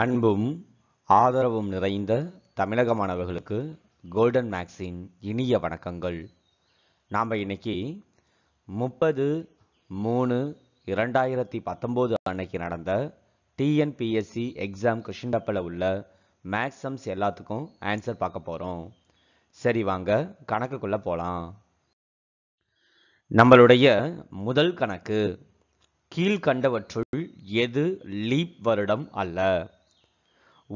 அன்பும் ஆதரவும் நிறைந்த தமிழக மாணவர்களுக்கு கோல்டன் மேக்ஸின் இனிய வணக்கங்கள் நாம் இன்னைக்கு முப்பது மூணு இரண்டாயிரத்தி பத்தொம்போது அன்னைக்கு நடந்த டிஎன்பிஎஸ்சி எக்ஸாம் கொஷின் டப்பில் உள்ள மேக்ஸம்ஸ் எல்லாத்துக்கும் ஆன்சர் பார்க்க போகிறோம் சரி வாங்க கணக்குக்குள்ளே போகலாம் நம்மளுடைய முதல் கணக்கு கீழ்கண்டவற்றுள் எது லீப் வருடம் அல்ல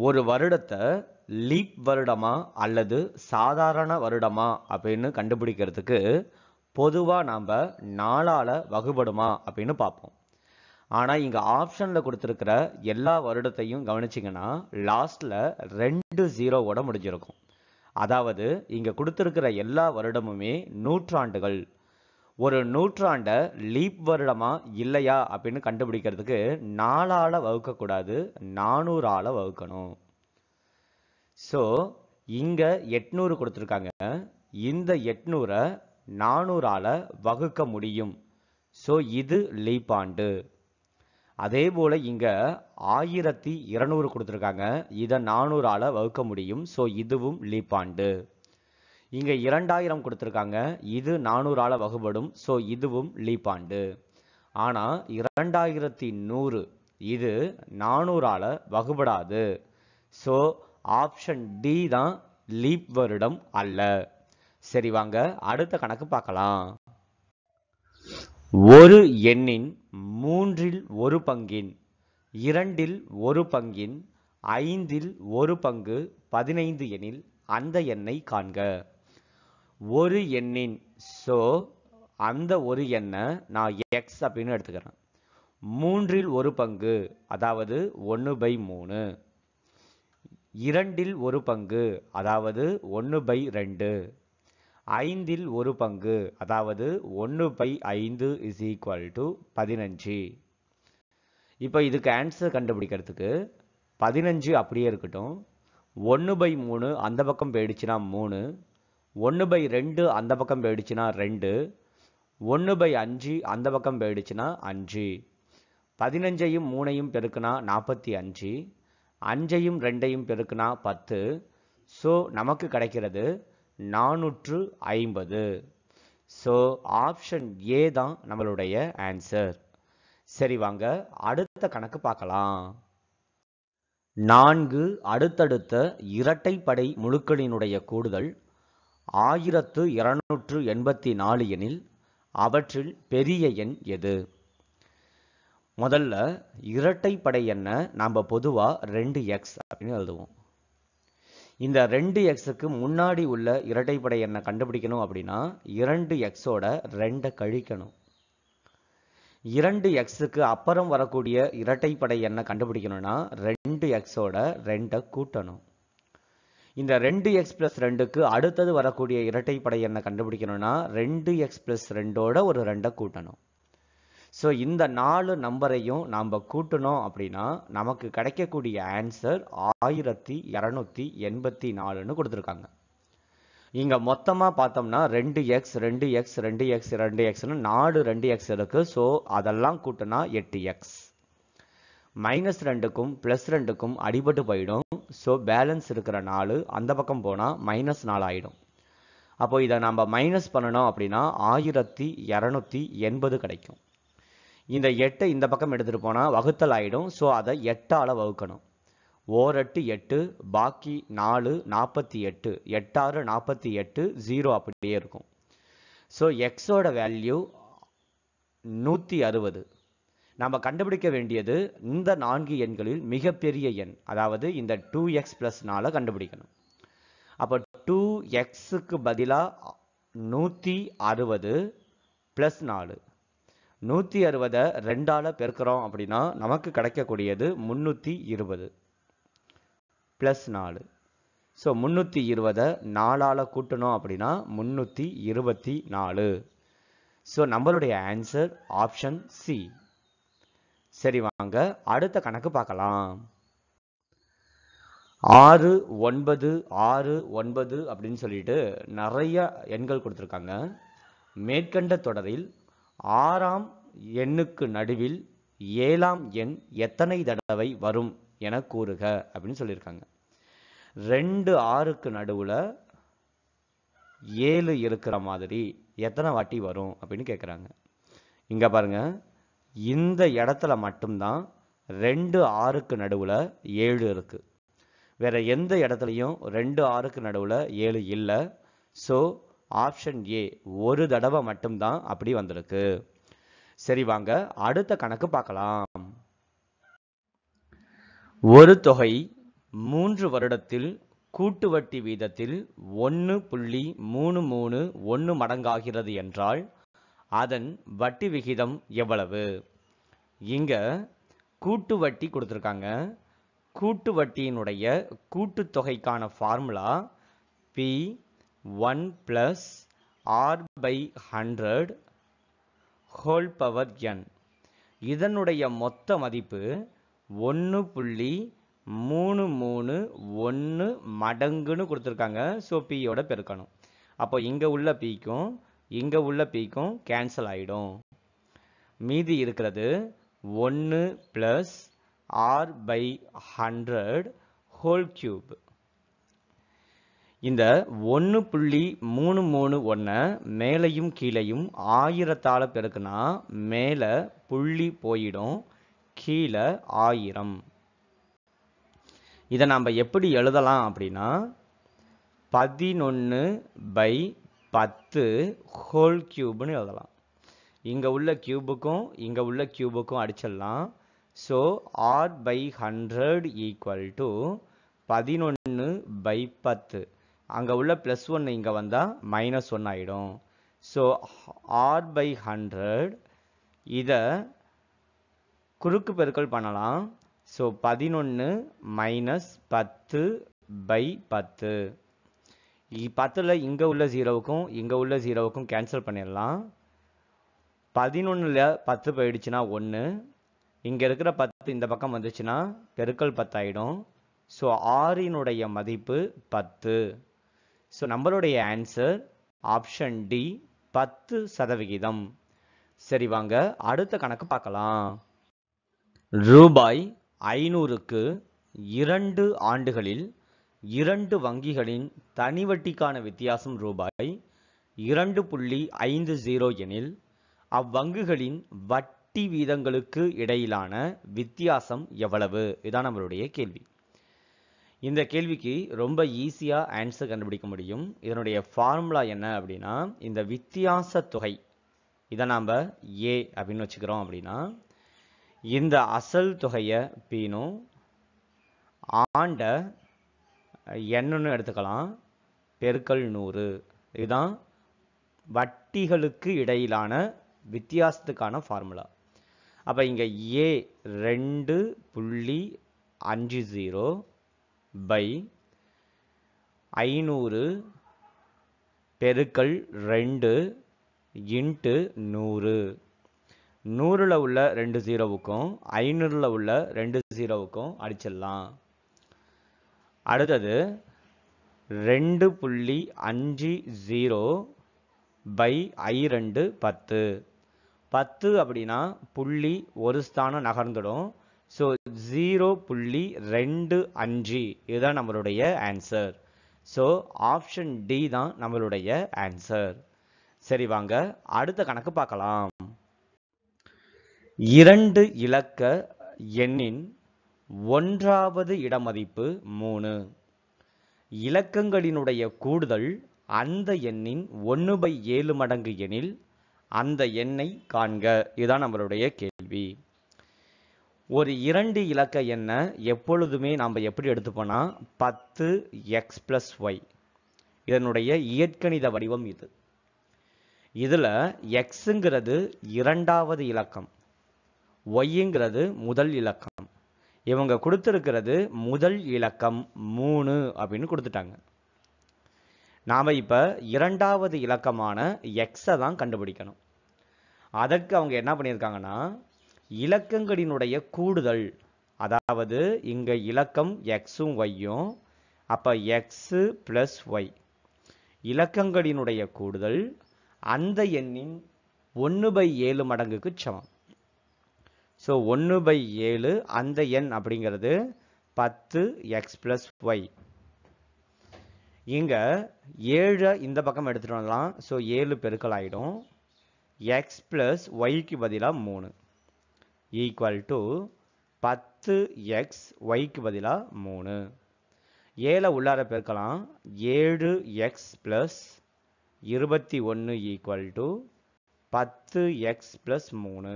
ஒரு வருடத்தை லீப் வருடமா அல்லது சாதாரண வருடமா அப்படின்னு கண்டுபிடிக்கிறதுக்கு பொதுவாக நாம் நாளால் வகுபடுமா அப்படின்னு பார்ப்போம் ஆனால் இங்கே ஆப்ஷனில் கொடுத்துருக்கிற எல்லா வருடத்தையும் கவனிச்சிங்கன்னா லாஸ்ட்டில் ரெண்டு ஜீரோவோட முடிஞ்சிருக்கும் அதாவது இங்கே கொடுத்துருக்கிற எல்லா வருடமுமே நூற்றாண்டுகள் ஒரு நூற்றாண்டை லீப் வருடமா இல்லையா அப்படின்னு கண்டுபிடிக்கிறதுக்கு நாலால் வகுக்கக்கூடாது நானூறால் வகுக்கணும் ஸோ இங்கே எட்நூறு கொடுத்துருக்காங்க இந்த எட்நூறை நானூறால் வகுக்க முடியும் ஸோ இது லீப் ஆண்டு அதே போல் இங்கே ஆயிரத்தி இரநூறு கொடுத்துருக்காங்க இதை நானூறால் வகுக்க முடியும் ஸோ இதுவும் லீப் ஆண்டு இங்கே இரண்டாயிரம் கொடுத்துருக்காங்க இது நானூறால் வகுபடும் ஸோ இதுவும் லீப் ஆண்டு ஆனால் இரண்டாயிரத்தி நூறு இது நானூறால் வகுபடாது ஸோ ஆப்ஷன் டி தான் லீப் வருடம் அல்ல சரி வாங்க அடுத்த கணக்கு பார்க்கலாம் ஒரு எண்ணின் மூன்றில் ஒரு பங்கின் இரண்டில் ஒரு பங்கின் ஐந்தில் ஒரு பங்கு பதினைந்து எனில் அந்த எண்ணை காண்க ஒரு எண்ணின் ஸோ அந்த ஒரு எண்ணை நான் எக்ஸ் அப்படின்னு எடுத்துக்கிறேன் மூன்றில் ஒரு பங்கு அதாவது ஒன்று பை மூணு இரண்டில் ஒரு பங்கு அதாவது ஒன்று பை ரெண்டு ஐந்தில் ஒரு பங்கு அதாவது ஒன்று பை ஐந்து இஸ் ஈக்குவல் டு பதினஞ்சு இப்போ இதுக்கு ஆன்சர் கண்டுபிடிக்கிறதுக்கு பதினஞ்சு அப்படியே இருக்கட்டும் ஒன்று பை மூணு அந்த பக்கம் போயிடுச்சுன்னா மூணு ஒன்று பை ரெண்டு அந்த பக்கம் போயிடுச்சுன்னா ரெண்டு ஒன்று பை அஞ்சு அந்த பக்கம் போயிடுச்சுன்னா அஞ்சு பதினஞ்சையும் மூணையும் பெருக்குனா நாற்பத்தி அஞ்சு அஞ்சையும் ரெண்டையும் பெருக்குனா பத்து ஸோ நமக்கு கிடைக்கிறது நானூற்று ஐம்பது ஸோ ஆப்ஷன் ஏ தான் நம்மளுடைய ஆன்சர் சரி வாங்க அடுத்த கணக்கு பார்க்கலாம் நான்கு அடுத்தடுத்த இரட்டைப்படை முழுக்களினுடைய கூடுதல் ஆயிரத்து இருநூற்று எண்பத்தி நாலு எனில் அவற்றில் பெரிய எண் எது முதல்ல இரட்டைப்படை எண்ணை நாம் பொதுவாக ரெண்டு எக்ஸ் அப்படின்னு எழுதுவோம் இந்த ரெண்டு எக்ஸுக்கு முன்னாடி உள்ள இரட்டைப்படை எண்ணை கண்டுபிடிக்கணும் அப்படின்னா இரண்டு எக்ஸோட ரெண்டை கழிக்கணும் இரண்டு எக்ஸுக்கு அப்புறம் வரக்கூடிய இரட்டைப்படை எண்ணை கண்டுபிடிக்கணும்னா ரெண்டு எக்ஸோட ரெண்டை கூட்டணும் இந்த ரெண்டு எக்ஸ் பிளஸ் ரெண்டுக்கு அடுத்தது வரக்கூடிய இரட்டைப்படை என்ன கண்டுபிடிக்கணும்னா ரெண்டு எக்ஸ் பிளஸ் ரெண்டோட ஒரு ரெண்டை கூட்டணும் ஸோ இந்த நாலு நம்பரையும் நாம் கூட்டணும் அப்படின்னா நமக்கு கிடைக்கக்கூடிய ஆன்சர் ஆயிரத்தி இரநூத்தி எண்பத்தி நாலுன்னு கொடுத்துருக்காங்க இங்கே மொத்தமாக பார்த்தோம்னா ரெண்டு எக்ஸ் ரெண்டு எக்ஸ் ரெண்டு எக்ஸ் ரெண்டு எக்ஸ்னு நாலு ரெண்டு எக்ஸ் இருக்குது ஸோ அதெல்லாம் கூட்டினா எட்டு எக்ஸ் மைனஸ் ரெண்டுக்கும் ப்ளஸ் ரெண்டுக்கும் அடிபட்டு போயிடும் ஸோ பேலன்ஸ் இருக்கிற நாலு அந்த பக்கம் போனால் மைனஸ் நாலு ஆகிடும் அப்போ இதை நம்ம மைனஸ் பண்ணணும் அப்படின்னா ஆயிரத்தி இரநூத்தி எண்பது கிடைக்கும் இந்த எட்டை இந்த பக்கம் எடுத்துகிட்டு போனால் வகுத்தல் ஆகிடும் ஸோ அதை எட்டால் வகுக்கணும் ஓரெட்டு எட்டு பாக்கி நாலு நாற்பத்தி எட்டு எட்டாறு நாற்பத்தி எட்டு ஜீரோ அப்படியே இருக்கும் ஸோ எக்ஸோட வேல்யூ நூற்றி அறுபது நாம் கண்டுபிடிக்க வேண்டியது இந்த நான்கு எண்களில் மிகப்பெரிய எண் அதாவது இந்த டூ எக்ஸ் ப்ளஸ் நாளை கண்டுபிடிக்கணும் அப்போ டூ எக்ஸுக்கு பதிலாக நூற்றி அறுபது ப்ளஸ் நாலு நூற்றி அறுபதை ரெண்டால் பெருக்கிறோம் அப்படின்னா நமக்கு கிடைக்கக்கூடியது முந்நூற்றி இருபது ப்ளஸ் நாலு ஸோ முந்நூற்றி இருபதை நாலால் கூட்டணும் அப்படின்னா முந்நூற்றி இருபத்தி நாலு ஸோ நம்மளுடைய ஆன்சர் ஆப்ஷன் சி சரி வாங்க அடுத்த கணக்கு பார்க்கலாம் ஆறு ஒன்பது ஆறு ஒன்பது அப்படின்னு சொல்லிட்டு நிறைய எண்கள் கொடுத்துருக்காங்க மேற்கண்ட தொடரில் ஆறாம் எண்ணுக்கு நடுவில் ஏழாம் எண் எத்தனை தடவை வரும் என கூறுக அப்படின்னு சொல்லியிருக்காங்க ரெண்டு ஆறுக்கு நடுவில் ஏழு இருக்கிற மாதிரி எத்தனை வாட்டி வரும் அப்படின்னு கேட்குறாங்க இங்கே பாருங்கள் இந்த இடத்துல மட்டும்தான் ரெண்டு ஆறுக்கு நடுவில் ஏழு இருக்குது வேறு எந்த இடத்துலையும் ரெண்டு ஆறுக்கு நடுவில் ஏழு இல்லை ஸோ ஆப்ஷன் ஏ ஒரு தடவை மட்டும்தான் அப்படி வந்திருக்கு சரி வாங்க அடுத்த கணக்கு பார்க்கலாம் ஒரு தொகை மூன்று வருடத்தில் கூட்டு வட்டி வீதத்தில் ஒன்று புள்ளி மூணு மூணு ஒன்று மடங்காகிறது என்றால் அதன் வட்டி விகிதம் எவ்வளவு இங்கே கூட்டு வட்டி கொடுத்துருக்காங்க கூட்டு வட்டியினுடைய கூட்டுத்தொகைக்கான formula P one plus R by hundred whole power N இதனுடைய மொத்த மதிப்பு ஒன்று புள்ளி மூணு மூணு ஒன்று மடங்குன்னு கொடுத்துருக்காங்க ஸோ பியோட பெருக்கணும் அப்போ இங்கே உள்ள பிக்கும் இங்கே உள்ள பிக்கும் கேன்சல் ஆகிடும் மீதி இருக்கிறது ஒன்று plus R by hundred whole cube இந்த ஒன்று புள்ளி மூணு மூணு ஒன்றை மேலையும் கீழையும் ஆயிரத்தால் பெருக்குனா மேலே புள்ளி போயிடும் கீழே ஆயிரம் இதை நாம் எப்படி எழுதலாம் அப்படின்னா பதினொன்று பை பத்து ஹோல் கியூப்னு எழுதலாம் இங்கே உள்ள கியூபுக்கும் இங்கே உள்ள கியூபுக்கும் அடிச்சிடலாம் so R by hundred equal to பதினொன்று பை பத்து அங்கே உள்ள ப்ளஸ் ஒன்று இங்கே வந்தால் மைனஸ் ஒன் ஆகிடும் ஸோ ஆர் பை ஹண்ட்ரட் இதை குறுக்கு பெருக்கல் பண்ணலாம் ஸோ பதினொன்று மைனஸ் பத்து பை பத்து பத்தில் இங்கே உள்ள ஜீரோவுக்கும் இங்கே உள்ள ஜீரோவுக்கும் கேன்சல் பண்ணிடலாம் பதினொன்றில் பத்து போயிடுச்சுன்னா ஒன்று இங்கே இருக்கிற பத்து இந்த பக்கம் வந்துச்சுன்னா பெருக்கல் பத்தாயிடும் ஸோ ஆறினுடைய மதிப்பு பத்து ஸோ நம்மளுடைய ஆன்சர் ஆப்ஷன் டி பத்து சதவிகிதம் சரி வாங்க அடுத்த கணக்கு பார்க்கலாம் ரூபாய் ஐநூறுக்கு இரண்டு ஆண்டுகளில் இரண்டு வங்கிகளின் தனிவட்டிக்கான வித்தியாசம் ரூபாய் இரண்டு புள்ளி ஐந்து ஜீரோ எனில் அவ்வங்குகளின் வட்டி வீதங்களுக்கு இடையிலான வித்தியாசம் எவ்வளவு இதான் நம்மளுடைய கேள்வி இந்த கேள்விக்கு ரொம்ப ஈஸியாக ஆன்சர் கண்டுபிடிக்க முடியும் இதனுடைய ஃபார்முலா என்ன அப்படின்னா இந்த வித்தியாச தொகை இதை நாம் ஏ அப்படின்னு வச்சுக்கிறோம் அப்படின்னா இந்த அசல் தொகையை பீனும் ஆண்ட என்னன்னு எடுத்துக்கலாம் பெருக்கல் நூறு இதுதான் வட்டிகளுக்கு இடையிலான வித்தியாசத்துக்கான ஃபார்முலா அப்போ இங்கே ஏ ரெண்டு புள்ளி அஞ்சு ஜீரோ பை ஐநூறு பெருக்கல் ரெண்டு இன்ட்டு நூறு நூறில் உள்ள ரெண்டு ஜீரோவுக்கும் ஐநூறில் உள்ள ரெண்டு ஜீரோவுக்கும் அடிச்சிடலாம் அடுத்தது ரெண்டு புள்ளி அஞ்சு ஜீரோ பை ஐ ரெண்டு பத்து பத்து அப்படின்னா புள்ளி ஒரு ஸ்தானம் நகர்ந்துடும் ஸோ ஜீரோ புள்ளி ரெண்டு அஞ்சு இதுதான் நம்மளுடைய ஆன்சர் ஸோ ஆப்ஷன் டி தான் நம்மளுடைய ஆன்சர் சரி வாங்க அடுத்த கணக்கு பார்க்கலாம் இரண்டு இலக்க எண்ணின் ஒன்றாவது இடமதிப்பு மூணு இலக்கங்களினுடைய கூடுதல் அந்த எண்ணின் ஒன்று பை ஏழு மடங்கு எனில் அந்த எண்ணை காண்க இதுதான் நம்மளுடைய கேள்வி ஒரு இரண்டு இலக்க எண்ணை எப்பொழுதுமே நாம் எப்படி எடுத்துப்போனா பத்து எக்ஸ் ப்ளஸ் ஒய் இதனுடைய இயற்கணித வடிவம் இது இதில் எக்ஸுங்கிறது இரண்டாவது இலக்கம் ஒய்ங்கிறது முதல் இலக்கம் இவங்க கொடுத்துருக்கிறது முதல் இலக்கம் மூணு அப்படின்னு கொடுத்துட்டாங்க நாம் இப்போ இரண்டாவது இலக்கமான எக்ஸை தான் கண்டுபிடிக்கணும் அதற்கு அவங்க என்ன பண்ணியிருக்காங்கன்னா இலக்கங்களினுடைய கூடுதல் அதாவது இங்கே இலக்கம் எக்ஸும் ஒய்யும் அப்போ எக்ஸு ப்ளஸ் ஒய் இலக்கங்களினுடைய கூடுதல் அந்த எண்ணின் ஒன்று பை ஏழு மடங்குக்கு சமம் ஸோ ஒன்று பை ஏழு அந்த எண் அப்படிங்கிறது பத்து எக்ஸ் ப்ளஸ் ஒய் இங்கே ஏழை இந்த பக்கம் எடுத்துகிட்டு வரலாம் ஸோ ஏழு பெருக்கல் ஆகிடும் எக்ஸ் ப்ளஸ் ஒய்க்கு பதிலாக மூணு ஈக்குவல் டு பத்து எக்ஸ் ஒய்க்கு பதிலாக மூணு ஏழை உள்ளார பெருக்கலாம் ஏழு எக்ஸ் ப்ளஸ் இருபத்தி ஒன்று ஈக்குவல் டு பத்து எக்ஸ் ப்ளஸ் மூணு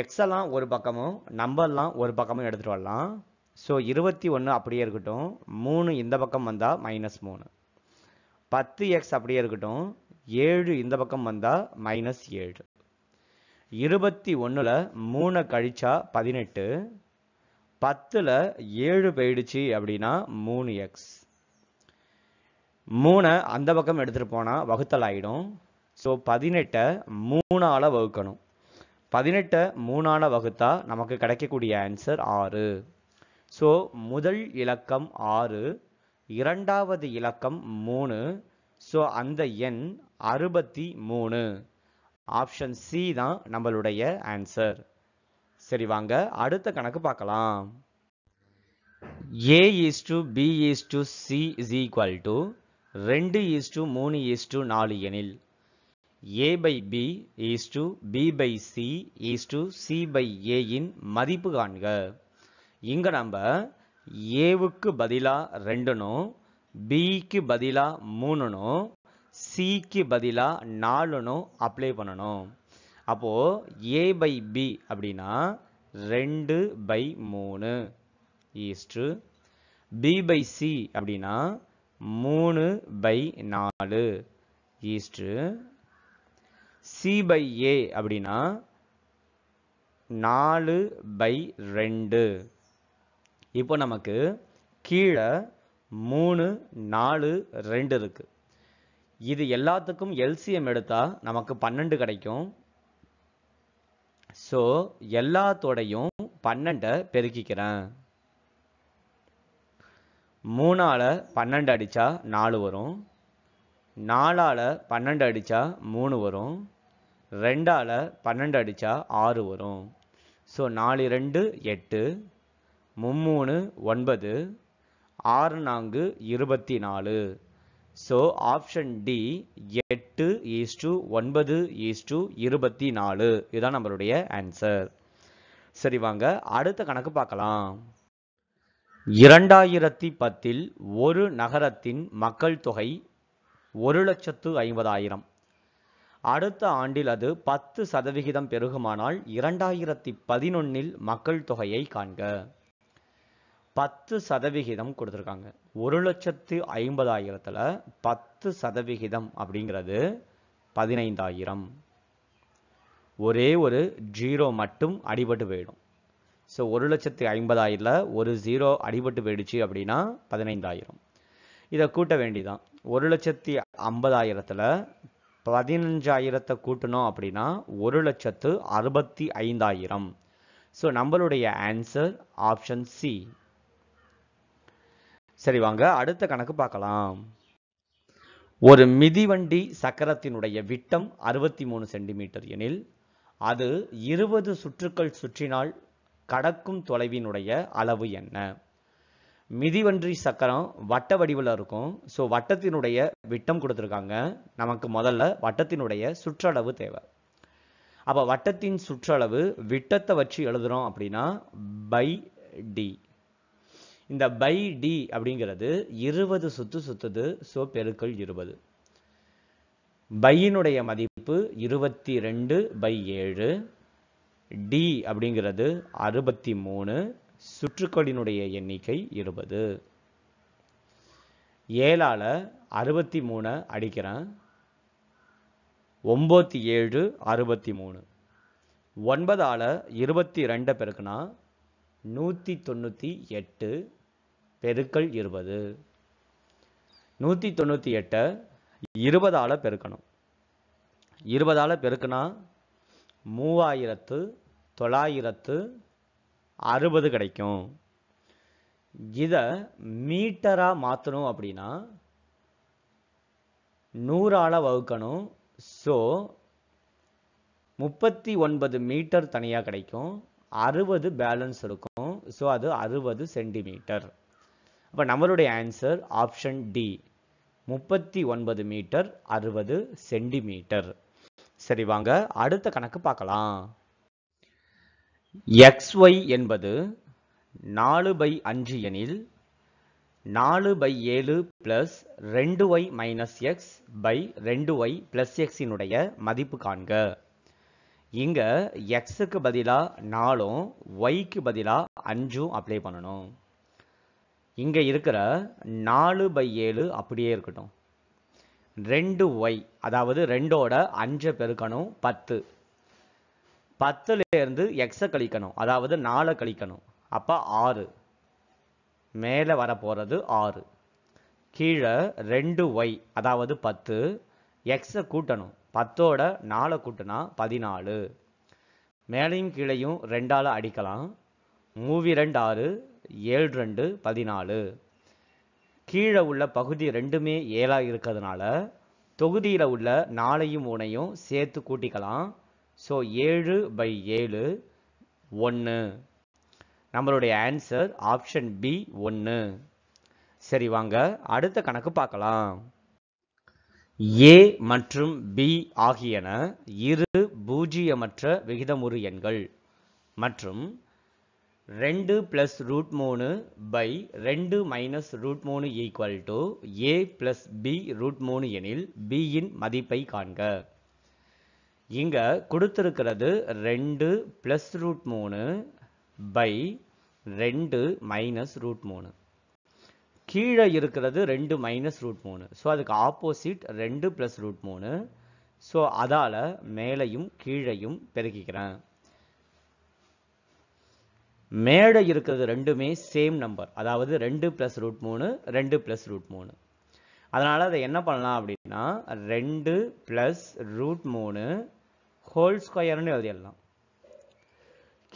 எக்ஸெல்லாம் ஒரு பக்கமும் நம்பர்லாம் ஒரு பக்கமும் எடுத்துகிட்டு வரலாம் ஸோ இருபத்தி ஒன்று அப்படியே இருக்கட்டும் மூணு இந்த பக்கம் வந்தால் மைனஸ் மூணு பத்து எக்ஸ் அப்படியே இருக்கட்டும் ஏழு இந்த பக்கம் வந்தால் மைனஸ் ஏழு இருபத்தி ஒன்றில் மூணை கழிச்சா பதினெட்டு பத்தில் ஏழு போயிடுச்சு அப்படின்னா மூணு எக்ஸ் மூணை அந்த பக்கம் எடுத்துகிட்டு போனால் வகுத்தல் ஆகிடும் ஸோ பதினெட்டை மூணால் வகுக்கணும் பதினெட்டை மூணான வகுத்தா நமக்கு கிடைக்கக்கூடிய ஆன்சர் ஆறு ஸோ முதல் இலக்கம் ஆறு இரண்டாவது இலக்கம் மூணு ஸோ அந்த எண் அறுபத்தி மூணு ஆப்ஷன் சி தான் நம்மளுடைய ஆன்சர் சரி வாங்க அடுத்த கணக்கு பார்க்கலாம் A is to B is to C is equal to ரெண்டு இஸ் டு மூணு இஸ் டு நாலு எனில் a by b is to b by c is to c by a இன் மதிப்பு காண்க இங்கே நம்ம ஏவுக்கு பதிலாக c பிக்கு பதிலாக 4 சிக்கு பதிலாக பண்ணனோ அப்ளை பண்ணணும் அப்போது b அப்படினா 2 அப்படின்னா ரெண்டு பை மூணு b by c சி அப்படின்னா மூணு பை நாலு to சி பை ஏ அப்படின்னா நாலு பை ரெண்டு இப்போ நமக்கு கீழே மூணு நாலு ரெண்டு இருக்குது இது எல்லாத்துக்கும் எல்சிஎம் எடுத்தால் நமக்கு பன்னெண்டு கிடைக்கும் ஸோ எல்லாத்தோடையும் பன்னெண்டை பெருக்கிக்கிறேன் மூணால் பன்னெண்டு அடித்தா நாலு வரும் நாலால் பன்னெண்டு அடித்தா மூணு வரும் ரெண்டால் பன்னெண்டு அடித்தா ஆறு வரும் ஸோ நாலு ரெண்டு எட்டு மும்மூணு ஒன்பது ஆறு நான்கு இருபத்தி நாலு ஸோ ஆப்ஷன் டி எட்டு ஈஸ்டு ஒன்பது ஈஸ்டு இருபத்தி நாலு இதுதான் நம்மளுடைய ஆன்சர் சரி வாங்க அடுத்த கணக்கு பார்க்கலாம் இரண்டாயிரத்தி பத்தில் ஒரு நகரத்தின் மக்கள் தொகை ஒரு லட்சத்து ஐம்பதாயிரம் அடுத்த ஆண்டில் அது பத்து சதவிகிதம் பெருகுமானால் இரண்டாயிரத்தி பதினொன்னில் மக்கள் தொகையை காண்க பத்து சதவிகிதம் கொடுத்துருக்காங்க ஒரு லட்சத்து ஐம்பதாயிரத்தில் பத்து சதவிகிதம் அப்படிங்கிறது பதினைந்தாயிரம் ஒரே ஒரு ஜீரோ மட்டும் அடிபட்டு போயிடும் ஸோ ஒரு லட்சத்து ஐம்பதாயிரத்தில் ஒரு ஜீரோ அடிபட்டு போயிடுச்சு அப்படின்னா பதினைந்தாயிரம் இதை கூட்ட வேண்டிதான் ஒரு லட்சத்தி ஐம்பதாயிரத்தில் பதினஞ்சாயிரத்தை கூட்டணும் அப்படின்னா ஒரு லட்சத்து அறுபத்தி ஐந்தாயிரம் ஸோ நம்மளுடைய ஆன்சர் ஆப்ஷன் சி சரி வாங்க அடுத்த கணக்கு பார்க்கலாம் ஒரு மிதிவண்டி சக்கரத்தினுடைய விட்டம் அறுபத்தி மூணு சென்டிமீட்டர் எனில் அது இருபது சுற்றுக்கள் சுற்றினால் கடக்கும் தொலைவினுடைய அளவு என்ன மிதிவன்றி சக்கரம் வட்ட வடிவில் இருக்கும் ஸோ வட்டத்தினுடைய விட்டம் கொடுத்துருக்காங்க நமக்கு முதல்ல வட்டத்தினுடைய சுற்றளவு தேவை அப்போ வட்டத்தின் சுற்றளவு விட்டத்தை வச்சு எழுதுகிறோம் அப்படின்னா பை டி இந்த பை டி அப்படிங்கிறது இருபது சுத்து சுத்துது ஸோ பெருக்கள் இருபது பையினுடைய மதிப்பு இருபத்தி ரெண்டு பை ஏழு டி அப்படிங்கிறது அறுபத்தி மூணு சுற்றுக்களினுடைய எண்ணிக்கை இருபது ஏழால் அறுபத்தி மூணு அடிக்கிறேன் ஒம்பத்தி ஏழு அறுபத்தி மூணு ஒன்பதால் இருபத்தி ரெண்டை பெருக்குனா நூற்றி தொண்ணூற்றி எட்டு பெருக்கள் இருபது நூற்றி தொண்ணூற்றி எட்டை இருபதால் பெருக்கணும் இருபதால் பெருக்குனா மூவாயிரத்து தொள்ளாயிரத்து அறுபது கிடைக்கும் இதை மீட்டராக மாற்றணும் அப்படின்னா நூறால் வகுக்கணும் ஸோ முப்பத்தி ஒன்பது மீட்டர் தனியாக கிடைக்கும் அறுபது பேலன்ஸ் இருக்கும் ஸோ அது அறுபது சென்டிமீட்டர் அப்போ நம்மளுடைய ஆன்சர் ஆப்ஷன் டி முப்பத்தி ஒன்பது மீட்டர் அறுபது சென்டிமீட்டர் சரி வாங்க அடுத்த கணக்கு பார்க்கலாம் xy என்பது நாலு பை அஞ்சு எனில் நாலு பை ஏழு plus ரெண்டு ஒய் மைனஸ் எக்ஸ் பை ரெண்டு ஒய் இனுடைய மதிப்பு காண்க இங்கே எக்ஸுக்கு பதிலாக நாலும் ஒய்க்கு பதிலாக அஞ்சும் அப்ளை பண்ணணும் இங்கே இருக்கிற நாலு பை ஏழு அப்படியே இருக்கட்டும் ரெண்டு ஒய் அதாவது ரெண்டோட 5 பெருக்கணும் பத்து பத்துலேருந்து எக்ஸை கழிக்கணும் அதாவது நாலை கழிக்கணும் அப்போ ஆறு மேலே வரப்போகிறது ஆறு கீழே ரெண்டு ஒய் அதாவது பத்து எக்ஸை கூட்டணும் பத்தோட நாலை கூட்டினா பதினாலு மேலையும் கீழையும் ரெண்டால் அடிக்கலாம் மூவி ரெண்டு ஆறு ஏழு ரெண்டு பதினாலு கீழே உள்ள பகுதி ரெண்டுமே ஏழாக இருக்கிறதுனால தொகுதியில் உள்ள நாளையும் மூணையும் சேர்த்து கூட்டிக்கலாம் ஸோ ஏழு பை ஏழு ஒன்று நம்மளுடைய ஆன்சர் ஆப்ஷன் பி ஒன்று சரி வாங்க அடுத்த கணக்கு பார்க்கலாம் ஏ மற்றும் பி ஆகியன இரு பூஜ்ஜியமற்ற விகிதமுறு எண்கள் மற்றும் ரெண்டு பிளஸ் ரூட் மூணு பை ரெண்டு மைனஸ் ரூட் மூணு equal to A plus B root மூணு எனில் பியின் மதிப்பை காண்க இங்கே கொடுத்துருக்கிறது ரெண்டு ப்ளஸ் ரூட் மூணு பை ரெண்டு மைனஸ் ரூட் மூணு கீழே இருக்கிறது ரெண்டு மைனஸ் ரூட் மூணு ஸோ அதுக்கு ஆப்போசிட் ரெண்டு ப்ளஸ் ரூட் மூணு ஸோ அதால் மேலையும் கீழையும் பெருக்கிக்கிறேன் மேடை இருக்கிறது ரெண்டுமே சேம் நம்பர் அதாவது ரெண்டு ப்ளஸ் ரூட் மூணு ரெண்டு ப்ளஸ் ரூட் மூணு அதனால் அதை என்ன பண்ணலாம் அப்படின்னா ரெண்டு ப்ளஸ் ரூட் மூணு ஹோல் ஸ்கொயர்னு எழுதிடலாம்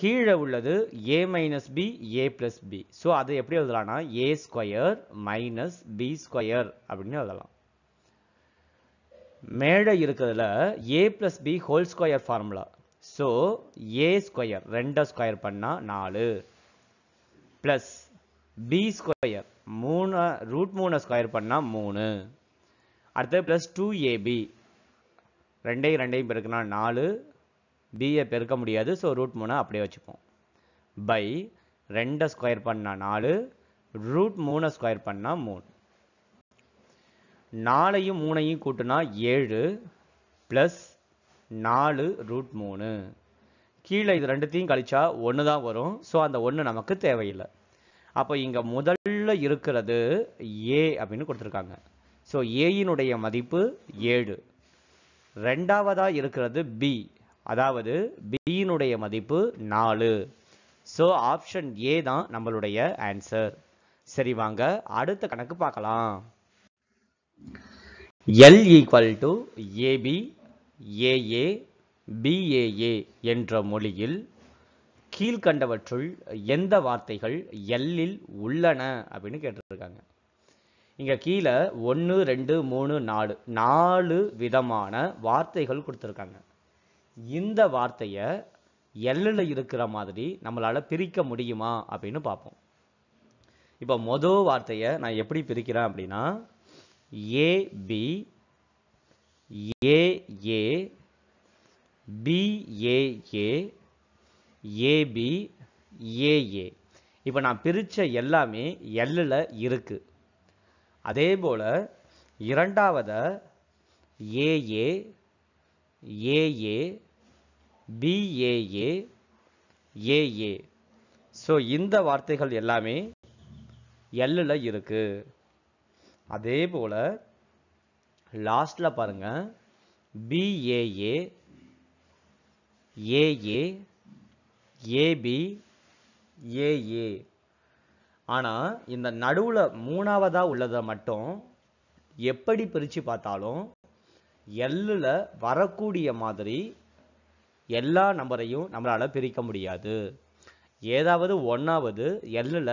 கீழே உள்ளது A minus B A plus B so அதை எப்படி எழுதலாம்னா A square minus B square அப்படின்னு எழுதலாம் மேடை இருக்கிறதுல A plus B whole square formula so A square ரெண்டை ஸ்கொயர் பண்ணால் நாலு ப்ளஸ் பி ஸ்கொயர் மூணு ரூட் மூணை ஸ்கொயர் பண்ணால் மூணு அடுத்தது ப்ளஸ் டூ ஏபி ரெண்டையும் ரெண்டையும் பெருக்கினா நாலு பியை பெருக்க முடியாது ஸோ ரூட் மூணை அப்படியே வச்சுப்போம் பை ரெண்டை ஸ்கொயர் பண்ணால் நாலு ரூட் மூணை ஸ்கொயர் பண்ணால் மூணு நாலையும் மூணையும் கூட்டினா ஏழு ப்ளஸ் நாலு ரூட் மூணு கீழே இது ரெண்டுத்தையும் கழிச்சா ஒன்று தான் வரும் ஸோ அந்த ஒன்று நமக்கு தேவையில்லை அப்போ இங்கே முதல்ல இருக்கிறது ஏ அப்படின்னு கொடுத்துருக்காங்க ஸோ ஏயினுடைய மதிப்பு ஏழு ரெண்டாவதாக இருக்கிறது பி அதாவது பியினுடைய மதிப்பு நாலு ஸோ ஆப்ஷன் ஏ தான் நம்மளுடைய ஆன்சர் சரி வாங்க அடுத்த கணக்கு பார்க்கலாம் L equal to A B A A B A A என்ற மொழியில் கீழ்கண்டவற்றுள் எந்த வார்த்தைகள் எல்லில் உள்ளன அப்படின்னு கேட்டிருக்காங்க இங்கே கீழே ஒன்று ரெண்டு மூணு நாலு நாலு விதமான வார்த்தைகள் கொடுத்துருக்காங்க இந்த வார்த்தையை எல்லில் இருக்கிற மாதிரி நம்மளால் பிரிக்க முடியுமா அப்படின்னு பார்ப்போம் இப்போ மொதல் வார்த்தையை நான் எப்படி பிரிக்கிறேன் அப்படின்னா A B A A B A A A B A A இப்போ நான் பிரித்த எல்லாமே எல்லில் இருக்குது அதே போல் இரண்டாவதை A A A A B A A A A so இந்த வார்த்தைகள் எல்லாமே எல்லில் இருக்குது அதே போல் லாஸ்டில் பாருங்கள் பிஏஏ ஏஏ ஏபி ஏஏ ஆனால் இந்த நடுவில் மூணாவதாக உள்ளதை மட்டும் எப்படி பிரித்து பார்த்தாலும் எல்லில் வரக்கூடிய மாதிரி எல்லா நம்பரையும் நம்மளால் பிரிக்க முடியாது ஏதாவது ஒன்றாவது எல்லில்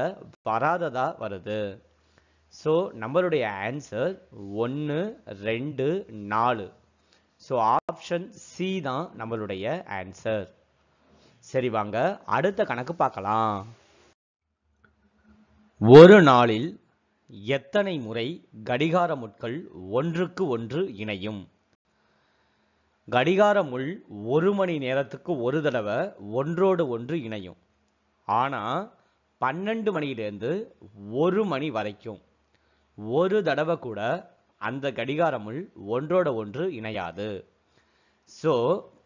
வராததாக வருது ஸோ நம்மளுடைய ஆன்சர் ஒன்று ரெண்டு நாலு ஸோ ஆப்ஷன் சி தான் நம்மளுடைய ஆன்சர் சரி வாங்க அடுத்த கணக்கு பார்க்கலாம் ஒரு நாளில் எத்தனை முறை கடிகார முட்கள் ஒன்றுக்கு ஒன்று இணையும் கடிகார முள் ஒரு மணி நேரத்துக்கு ஒரு தடவை ஒன்றோடு ஒன்று இணையும் ஆனால் பன்னெண்டு மணியிலேருந்து ஒரு மணி வரைக்கும் ஒரு தடவை கூட அந்த கடிகார முள் ஒன்றோட ஒன்று இணையாது ஸோ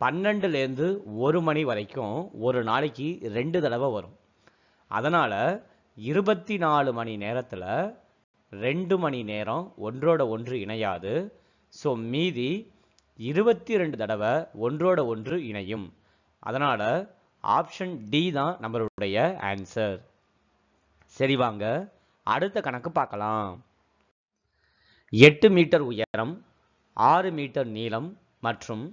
பன்னெண்டுலேருந்து ஒரு மணி வரைக்கும் ஒரு நாளைக்கு ரெண்டு தடவை வரும் அதனால் இருபத்தி நாலு மணி நேரத்தில் ரெண்டு மணி நேரம் ஒன்றோட ஒன்று இணையாது ஸோ மீதி இருபத்தி ரெண்டு தடவை ஒன்றோட ஒன்று இணையும் அதனால் ஆப்ஷன் டி தான் நம்மளுடைய ஆன்சர் சரி வாங்க அடுத்த கணக்கு பார்க்கலாம் எட்டு மீட்டர் உயரம் ஆறு மீட்டர் நீளம் மற்றும்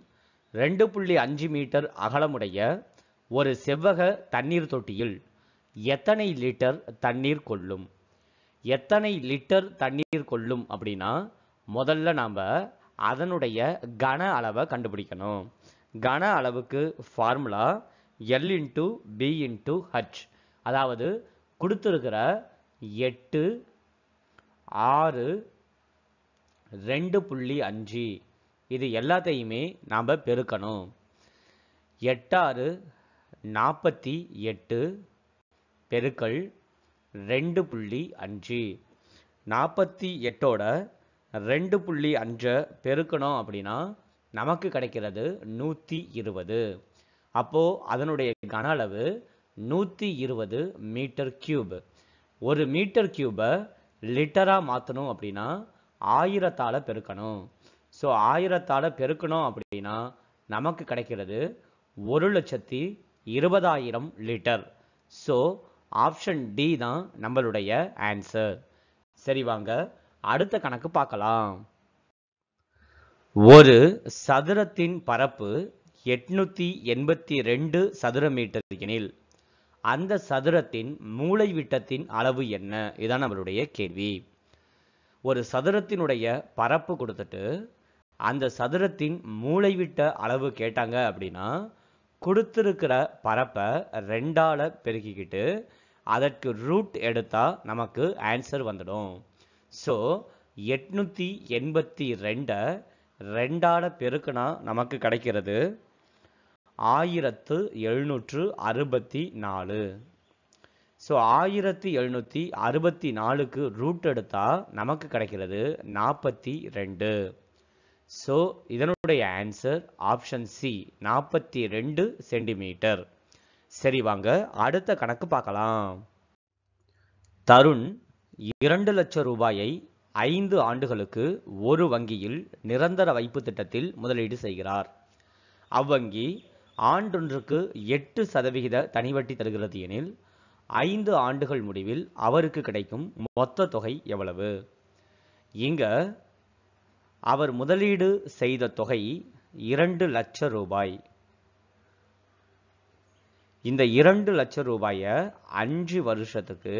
ரெண்டு புள்ளி அஞ்சு மீட்டர் அகலமுடைய ஒரு செவ்வக தண்ணீர் தொட்டியில் எத்தனை லிட்டர் தண்ணீர் கொள்ளும் எத்தனை லிட்டர் தண்ணீர் கொள்ளும் அப்படின்னா முதல்ல நாம் அதனுடைய கன அளவை கண்டுபிடிக்கணும் கன அளவுக்கு formula L into B into H அதாவது கொடுத்துருக்கிற எட்டு ஆறு ரெண்டு புள்ளி அஞ்சு இது எல்லாத்தையுமே நாம் பெருக்கணும் எட்டாறு நாற்பத்தி எட்டு பெருக்கல் ரெண்டு புள்ளி அஞ்சு நாற்பத்தி எட்டோட ரெண்டு புள்ளி அஞ்சை பெருக்கணும் அப்படின்னா நமக்கு கிடைக்கிறது நூற்றி இருபது அப்போது அதனுடைய கன அளவு நூற்றி இருபது மீட்டர் கியூப் ஒரு மீட்டர் கியூபை லிட்டராக மாற்றணும் அப்படின்னா ஆயிரத்தால் பெருக்கணும் ஸோ ஆயிரத்தால் பெருக்கணும் அப்படின்னா நமக்கு கிடைக்கிறது ஒரு லட்சத்தி இருபதாயிரம் லிட்டர் ஸோ ஆப்ஷன் டி தான் நம்மளுடைய ஆன்சர் சரி வாங்க அடுத்த கணக்கு பார்க்கலாம் ஒரு சதுரத்தின் பரப்பு எட்நூத்தி எண்பத்தி ரெண்டு சதுர மீட்டர் எனில் அந்த சதுரத்தின் மூளை விட்டத்தின் அளவு என்ன இதுதான் நம்மளுடைய கேள்வி ஒரு சதுரத்தினுடைய பரப்பு கொடுத்துட்டு அந்த சதுரத்தின் மூளைவிட்ட அளவு கேட்டாங்க அப்படின்னா கொடுத்துருக்கிற பரப்பை ரெண்டால் பெருக்கிக்கிட்டு அதற்கு ரூட் எடுத்தால் நமக்கு ஆன்சர் வந்துடும் ஸோ எட்நூற்றி எண்பத்தி ரெண்டை ரெண்டால் பெருக்குனா நமக்கு கிடைக்கிறது ஆயிரத்து எழுநூற்று அறுபத்தி நாலு ஸோ ஆயிரத்தி எழுநூற்றி அறுபத்தி நாலுக்கு ரூட் எடுத்தால் நமக்கு கிடைக்கிறது நாற்பத்தி ரெண்டு ஸோ இதனுடைய ஆன்சர் ஆப்ஷன் சி நாற்பத்தி ரெண்டு சென்டிமீட்டர் சரி வாங்க அடுத்த கணக்கு பார்க்கலாம் தருண் இரண்டு லட்சம் ரூபாயை ஐந்து ஆண்டுகளுக்கு ஒரு வங்கியில் நிரந்தர வைப்பு திட்டத்தில் முதலீடு செய்கிறார் அவ்வங்கி ஆண்டொன்றுக்கு எட்டு சதவிகித தனிவட்டி தருகிறது எனில் ஐந்து ஆண்டுகள் முடிவில் அவருக்கு கிடைக்கும் மொத்த தொகை எவ்வளவு இங்க அவர் முதலீடு செய்த தொகை இரண்டு லட்சம் ரூபாய் இந்த இரண்டு லட்சம் ரூபாயை அஞ்சு வருஷத்துக்கு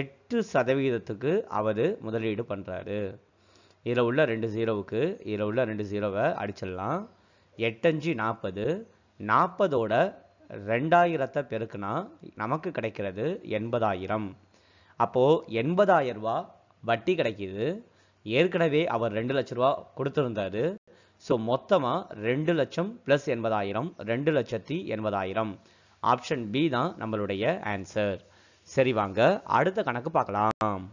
எட்டு சதவீதத்துக்கு அவர் முதலீடு பண்ணுறாரு இதில் உள்ள ரெண்டு ஜீரோவுக்கு இதில் உள்ள ரெண்டு ஜீரோவை அடிச்சிடலாம் எட்டஞ்சு நாற்பது நாற்பதோட ரெண்டாயிரத்தை பெருக்குனா நமக்கு கிடைக்கிறது எண்பதாயிரம் அப்போது எண்பதாயிரம் ரூபா வட்டி கிடைக்கிது ஏற்கனவே அவர் ரெண்டு லட்ச ரூபா கொடுத்துருந்தாரு ஸோ மொத்தமாக ரெண்டு லட்சம் ப்ளஸ் எண்பதாயிரம் ரெண்டு லட்சத்தி எண்பதாயிரம் ஆப்ஷன் பி தான் நம்மளுடைய ஆன்சர் சரி வாங்க அடுத்த கணக்கு பார்க்கலாம்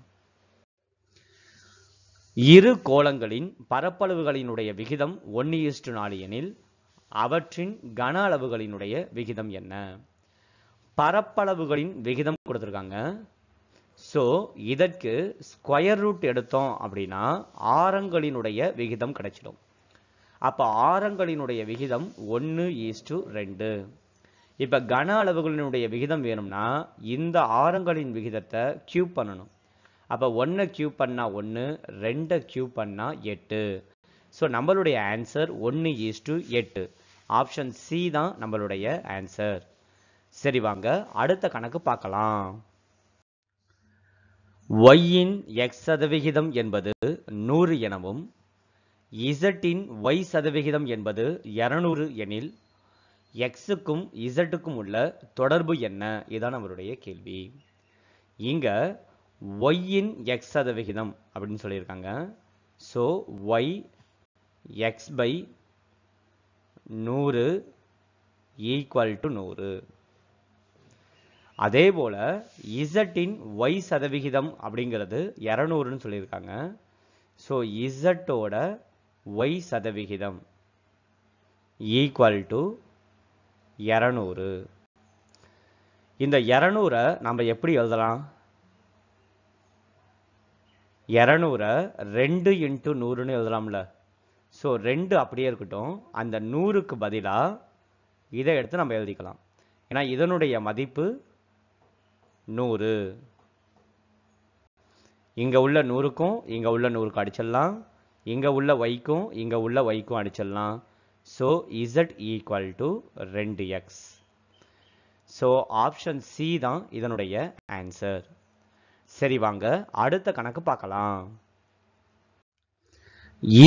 இரு கோலங்களின் பரப்பளவுகளினுடைய விகிதம் ஒன்னு இஸ்டு நாலு எனில் அவற்றின் கன அளவுகளினுடைய விகிதம் என்ன பரப்பளவுகளின் விகிதம் கொடுத்துருக்காங்க ஸோ இதற்கு ஸ்கொயர் ரூட் எடுத்தோம் அப்படின்னா ஆரங்களினுடைய விகிதம் கிடைச்சிடும் அப்போ ஆரங்களினுடைய விகிதம் ஒன்று ஈஸ்டு ரெண்டு இப்போ கன அளவுகளினுடைய விகிதம் வேணும்னா இந்த ஆரங்களின் விகிதத்தை கியூப் பண்ணணும் அப்போ ஒன்றை கியூப் பண்ணால் ஒன்று ரெண்டை கியூப் பண்ணால் எட்டு ஸோ நம்மளுடைய ஆன்சர் ஒன்று ஈஸ்டு எட்டு ஆப்ஷன் சி தான் நம்மளுடைய ஆன்சர் சரி வாங்க அடுத்த கணக்கு பார்க்கலாம் ஒய்யின் எக்ஸ் சதவிகிதம் என்பது நூறு எனவும் இசட்டின் ஒய் சதவிகிதம் என்பது இரநூறு எனில் எக்ஸுக்கும் இசட்டுக்கும் உள்ள தொடர்பு என்ன இதுதான் அவருடைய கேள்வி இங்கே ஒய்யின் எக்ஸ் சதவிகிதம் அப்படின்னு சொல்லியிருக்காங்க ஸோ ஒய் எக்ஸ் பை நூறு ஈக்குவல் டு நூறு அதே போல் இசட்டின் ஒய் சதவிகிதம் அப்படிங்கிறது இரநூறுன்னு சொல்லியிருக்காங்க ஸோ இசட்டோட ஒய் சதவிகிதம் ஈக்குவல் டு இரநூறு இந்த இரநூறை நம்ம எப்படி எழுதலாம் இரநூறை ரெண்டு இன்ட்டு நூறுன்னு எழுதலாம்ல ஸோ ரெண்டு அப்படியே இருக்கட்டும் அந்த நூறுக்கு பதிலாக இதை எடுத்து நம்ம எழுதிக்கலாம் ஏன்னா இதனுடைய மதிப்பு நூறு இங்கே உள்ள நூறுக்கும் இங்கே உள்ள நூறுக்கும் அடிச்சிடலாம் இங்கே உள்ள வைக்கும் இங்கே உள்ள வைக்கும் அடிச்சிடலாம் ஸோ இசட் ஈக்குவல் டு ரெண்டு எக்ஸ் ஸோ ஆப்ஷன் சி தான் இதனுடைய ஆன்சர் சரி வாங்க அடுத்த கணக்கு பார்க்கலாம்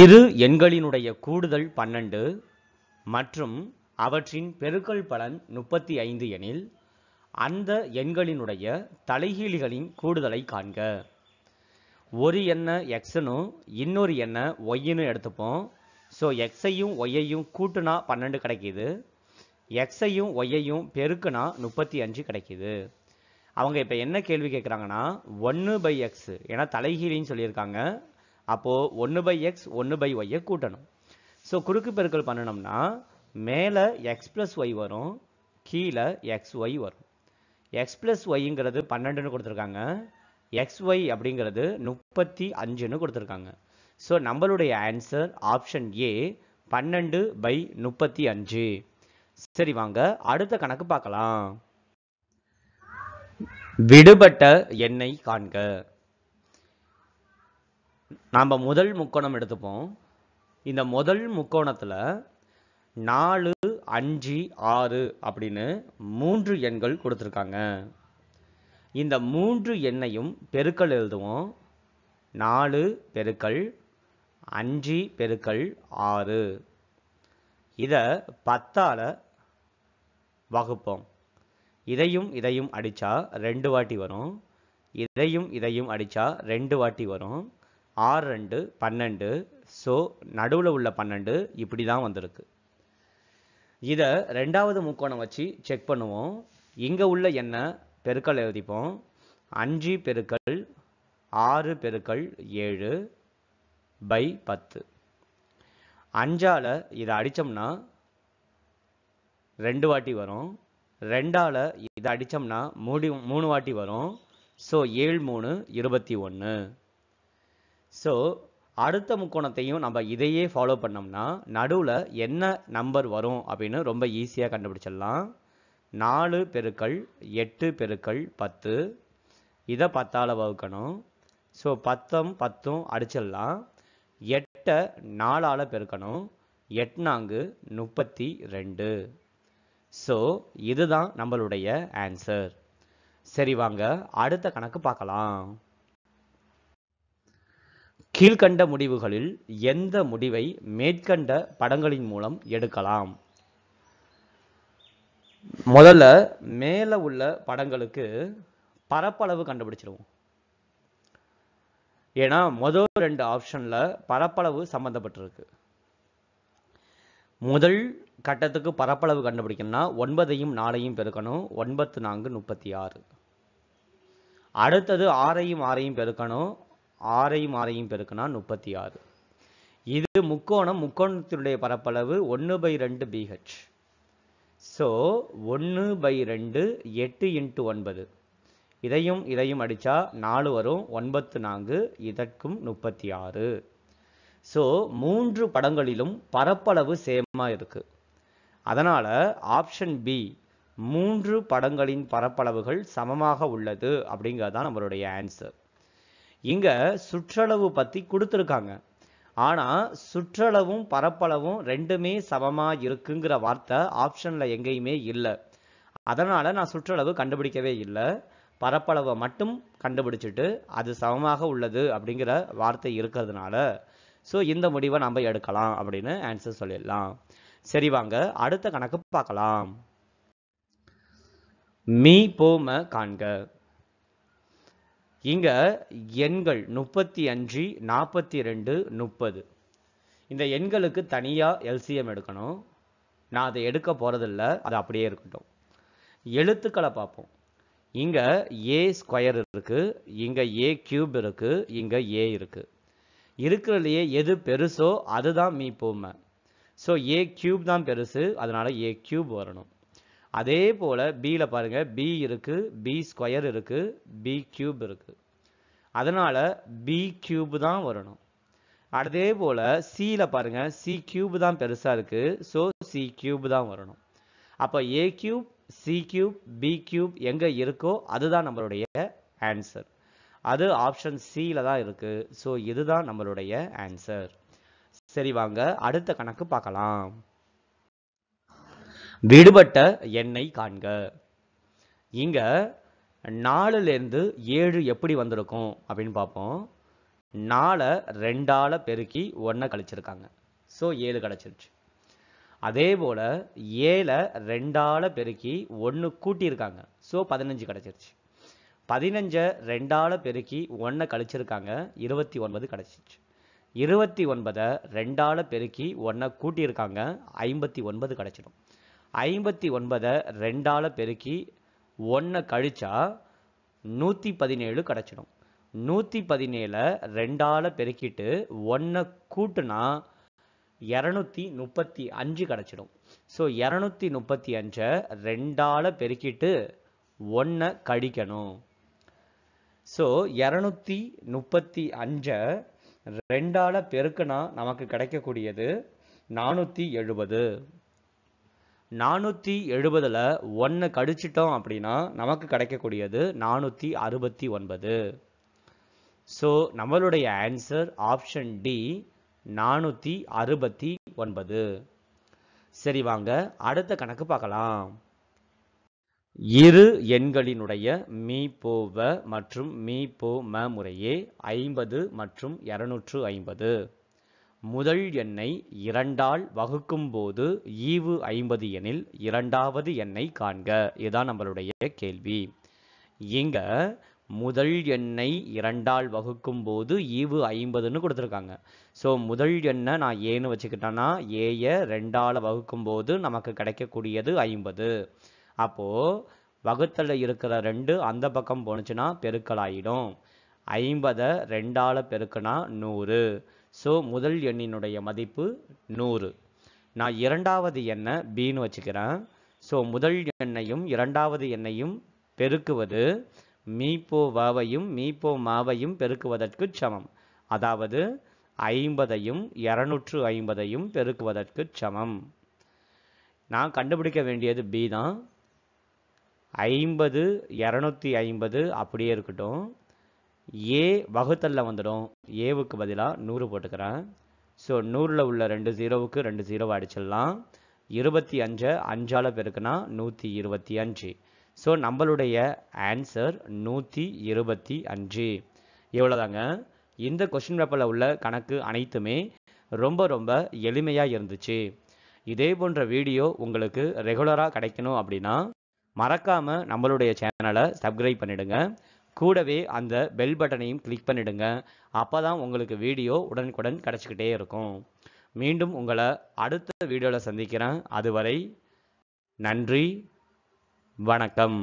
இரு எண்களினுடைய கூடுதல் பன்னெண்டு மற்றும் அவற்றின் பெருக்கல் பலன் முப்பத்தி ஐந்து எனில் அந்த எண்களினுடைய தலைகீழிகளின் கூடுதலை காண்க ஒரு எண்ணை எக்ஸனும் இன்னொரு எண்ணை ஒய்ன்னு எடுத்துப்போம் ஸோ எக்ஸையும் ஒய்யையும் கூட்டுனா பன்னெண்டு கிடைக்கிது எக்ஸையும் ஒய்யையும் பெருக்குனா முப்பத்தி அஞ்சு கிடைக்கிது அவங்க இப்போ என்ன கேள்வி கேட்குறாங்கன்னா ஒன்று பை எக்ஸ் ஏன்னா தலைகீழின்னு சொல்லியிருக்காங்க அப்போது ஒன்று பை எக்ஸ் ஒன்று பை ஒய்யை கூட்டணும் ஸோ குறுக்கு பெருக்கல் பண்ணணும்னா மேலே எக்ஸ் ப்ளஸ் ஒய் வரும் கீழே எக்ஸ் ஒய் வரும் எக்ஸ் ப்ளஸ் ஒய்ங்கிறது பன்னெண்டுன்னு கொடுத்துருக்காங்க எக்ஸ் ஒய் அப்படிங்கிறது முப்பத்தி அஞ்சுன்னு கொடுத்துருக்காங்க ஸோ நம்மளுடைய ஆன்சர் ஆப்ஷன் ஏ பன்னெண்டு பை முப்பத்தி அஞ்சு சரி வாங்க அடுத்த கணக்கு பார்க்கலாம் விடுபட்ட எண்ணெய் காண்க நாம் முதல் முக்கோணம் எடுத்துப்போம் இந்த முதல் முக்கோணத்தில் நாலு அஞ்சு ஆறு அப்படின்னு மூன்று எண்கள் கொடுத்துருக்காங்க இந்த மூன்று எண்ணையும் பெருக்கல் எழுதுவோம் நாலு பெருக்கல் அஞ்சு பெருக்கல் ஆறு இதை பத்தால் வகுப்போம் இதையும் இதையும் அடித்தா ரெண்டு வாட்டி வரும் இதையும் இதையும் அடித்தா ரெண்டு வாட்டி வரும் ஆறு ரெண்டு பன்னெண்டு ஸோ நடுவில் உள்ள பன்னெண்டு இப்படி தான் வந்திருக்கு இதை ரெண்டாவது முக்கோணம் வச்சு செக் பண்ணுவோம் இங்கே உள்ள எண்ணெய் பெருக்கல் எழுதிப்போம் அஞ்சு பெருக்கல் ஆறு பெருக்கல் ஏழு பை பத்து அஞ்சால் இதை அடித்தோம்னா ரெண்டு வாட்டி வரும் ரெண்டால் இதை அடித்தோம்னா மூடி மூணு வாட்டி வரும் ஸோ ஏழு மூணு இருபத்தி ஒன்று ஸோ அடுத்த முக்கோணத்தையும் நம்ம இதையே ஃபாலோ பண்ணோம்னா நடுவில் என்ன நம்பர் வரும் அப்படின்னு ரொம்ப ஈஸியாக கண்டுபிடிச்சிடலாம் நாலு பெருக்கள் எட்டு பெருக்கள் பத்து இதை பத்தால் வகுக்கணும் ஸோ பத்தும் பத்தும் அடிச்சிடலாம் எட்டை நாலால் பெருக்கணும் எட்நாங்கு முப்பத்தி ரெண்டு ஸோ இதுதான் நம்மளுடைய ஆன்சர் சரி வாங்க அடுத்த கணக்கு பார்க்கலாம் கீழ்கண்ட முடிவுகளில் எந்த முடிவை மேற்கண்ட படங்களின் மூலம் எடுக்கலாம் முதல்ல மேலே உள்ள படங்களுக்கு பரப்பளவு கண்டுபிடிச்சிருவோம் ஏன்னா முதல் ரெண்டு ஆப்ஷனில் பரப்பளவு சம்மந்தப்பட்டிருக்கு முதல் கட்டத்துக்கு பரப்பளவு கண்டுபிடிக்கணும்னா ஒன்பதையும் நாலையும் பெருக்கணும் ஒன்பத்து நான்கு முப்பத்தி ஆறு அடுத்தது ஆறையும் ஆறையும் பெருக்கணும் ஆறையும் ஆறையும் பெருக்கினா முப்பத்தி ஆறு இது முக்கோணம் முக்கோணத்தினுடைய பரப்பளவு ஒன்று பை ரெண்டு பிஹெச் ஸோ ஒன்று பை ரெண்டு எட்டு இன்ட்டு ஒன்பது இதையும் இதையும் அடித்தா நாலு வரும் ஒன்பத்து நான்கு இதற்கும் முப்பத்தி ஆறு ஸோ மூன்று படங்களிலும் பரப்பளவு சேமாக இருக்குது அதனால் ஆப்ஷன் பி மூன்று படங்களின் பரப்பளவுகள் சமமாக உள்ளது அப்படிங்கிறது தான் நம்மளுடைய ஆன்சர் இங்கே சுற்றளவு பற்றி கொடுத்துருக்காங்க ஆனால் சுற்றளவும் பரப்பளவும் ரெண்டுமே சமமாக இருக்குங்கிற வார்த்தை ஆப்ஷனில் எங்கேயுமே இல்லை அதனால் நான் சுற்றளவு கண்டுபிடிக்கவே இல்லை பரப்பளவை மட்டும் கண்டுபிடிச்சிட்டு அது சமமாக உள்ளது அப்படிங்கிற வார்த்தை இருக்கிறதுனால ஸோ இந்த முடிவை நம்ம எடுக்கலாம் அப்படின்னு ஆன்சர் சொல்லிடலாம் சரி வாங்க அடுத்த கணக்கு பார்க்கலாம் மீ போம காண்க இங்கே எண்கள் முப்பத்தி அஞ்சு நாற்பத்தி ரெண்டு முப்பது இந்த எண்களுக்கு தனியாக எல்சிஎம் எடுக்கணும் நான் அதை எடுக்க போகிறதில்ல அது அப்படியே இருக்கட்டும் எழுத்துக்களை பார்ப்போம் இங்கே ஏ ஸ்கொயர் இருக்குது இங்கே ஏ கியூப் இருக்குது இங்கே ஏ இருக்குது இருக்கிறதுலையே எது பெருசோ அதுதான் மீ பூமை ஸோ ஏ கியூப் தான் பெருசு அதனால் ஏ கியூப் வரணும் அதே போல் பியில் பாருங்கள் பி இருக்குது பி ஸ்கொயர் இருக்குது பி கியூப் இருக்குது அதனால் பி கியூப் தான் வரணும் அதே போல் சியில் பாருங்கள் சி கியூப் தான் பெருசாக இருக்குது ஸோ சி கியூப் தான் வரணும் அப்போ A cube C cube B cube எங்கே இருக்கோ அதுதான் நம்மளுடைய ஆன்சர் அது ஆப்ஷன் சியில் தான் இருக்குது ஸோ இதுதான் நம்மளுடைய ஆன்சர் சரி வாங்க அடுத்த கணக்கு பார்க்கலாம் விடுபட்ட எண்ணெய் காண்க இங்கே நாலுலேருந்து ஏழு எப்படி வந்திருக்கும் அப்படின்னு பார்ப்போம் நாலை ரெண்டால பெருக்கி ஒன்றை கழிச்சிருக்காங்க ஸோ ஏழு கிடச்சிருச்சு அதே போல் ஏழை ரெண்டால பெருக்கி ஒன்று கூட்டியிருக்காங்க ஸோ பதினஞ்சு கிடச்சிருச்சு பதினஞ்சை ரெண்டால பெருக்கி ஒன்றை கழிச்சிருக்காங்க இருபத்தி ஒன்பது கிடச்சிருச்சு இருபத்தி ஒன்பதை ரெண்டால பெருக்கி ஒன்றை கூட்டியிருக்காங்க ஐம்பத்தி ஒன்பது கிடச்சிடும் ஐம்பத்தி ஒன்பதை ரெண்டால் பெருக்கி ஒன்றை கழிச்சா நூற்றி பதினேழு கிடச்சிடும் நூற்றி பதினேழை ரெண்டால் பெருக்கிட்டு ஒன்றை கூட்டுனா இரநூத்தி முப்பத்தி அஞ்சு கிடச்சிடும் ஸோ இரநூத்தி முப்பத்தி அஞ்சை ரெண்டால் பெருக்கிட்டு ஒன்றை கழிக்கணும் ஸோ இரநூத்தி முப்பத்தி அஞ்சை ரெண்டால் பெருக்கினா நமக்கு கிடைக்கக்கூடியது நானூற்றி எழுபது நானூற்றி எழுபதில் ஒன்று கடிச்சிட்டோம் அப்படின்னா நமக்கு கிடைக்கக்கூடியது நானூற்றி அறுபத்தி ஒன்பது ஸோ நம்மளுடைய ஆன்சர் ஆப்ஷன் டி நானூற்றி அறுபத்தி ஒன்பது சரி வாங்க அடுத்த கணக்கு பார்க்கலாம் இரு எண்களினுடைய மீ போவ மற்றும் மீ போ ம முறையே ஐம்பது மற்றும் இரநூற்று ஐம்பது முதல் எண்ணை இரண்டால் வகுக்கும்போது ஈவு ஐம்பது எனில் இரண்டாவது எண்ணை காண்க இதுதான் நம்மளுடைய கேள்வி இங்க முதல் எண்ணை இரண்டால் போது ஈவு ஐம்பதுன்னு கொடுத்துருக்காங்க ஸோ முதல் எண்ணை நான் ஏன்னு வச்சுக்கிட்டேன்னா ஏயை ரெண்டால் போது நமக்கு கிடைக்கக்கூடியது ஐம்பது அப்போது வகுத்தில் இருக்கிற ரெண்டு அந்த பக்கம் போணுச்சுன்னா பெருக்கலாயிடும் ஐம்பதை ரெண்டால் பெருக்குனா நூறு ஸோ முதல் எண்ணினுடைய மதிப்பு நூறு நான் இரண்டாவது எண்ணை பின்னு வச்சுக்கிறேன் ஸோ முதல் எண்ணையும் இரண்டாவது எண்ணையும் பெருக்குவது மீப்போ வாவையும் மீப்போ மாவையும் பெருக்குவதற்கு சமம் அதாவது ஐம்பதையும் இரநூற்று ஐம்பதையும் பெருக்குவதற்கு சமம் நான் கண்டுபிடிக்க வேண்டியது பி தான் ஐம்பது இரநூத்தி ஐம்பது அப்படியே இருக்கட்டும் ஏ வகுத்தலில் வந்துடும் ஏவுக்கு பதிலாக நூறு போட்டுக்கிறேன் ஸோ நூறில் உள்ள ரெண்டு ஜீரோவுக்கு ரெண்டு ஜீரோவை அடிச்சிடலாம் இருபத்தி அஞ்சை அஞ்சால் பெருக்குனா நூற்றி இருபத்தி அஞ்சு ஸோ நம்மளுடைய ஆன்சர் நூற்றி இருபத்தி அஞ்சு எவ்வளோதாங்க இந்த கொஷின் பேப்பரில் உள்ள கணக்கு அனைத்துமே ரொம்ப ரொம்ப எளிமையாக இருந்துச்சு இதே போன்ற வீடியோ உங்களுக்கு ரெகுலராக கிடைக்கணும் அப்படின்னா மறக்காமல் நம்மளுடைய சேனலை சப்ஸ்கிரைப் பண்ணிவிடுங்க கூடவே அந்த பெல் பட்டனையும் கிளிக் பண்ணிடுங்க அப்போ தான் உங்களுக்கு வீடியோ உடனுக்குடன் கிடச்சிக்கிட்டே இருக்கும் மீண்டும் உங்களை அடுத்த வீடியோவில் சந்திக்கிறேன் அதுவரை நன்றி வணக்கம்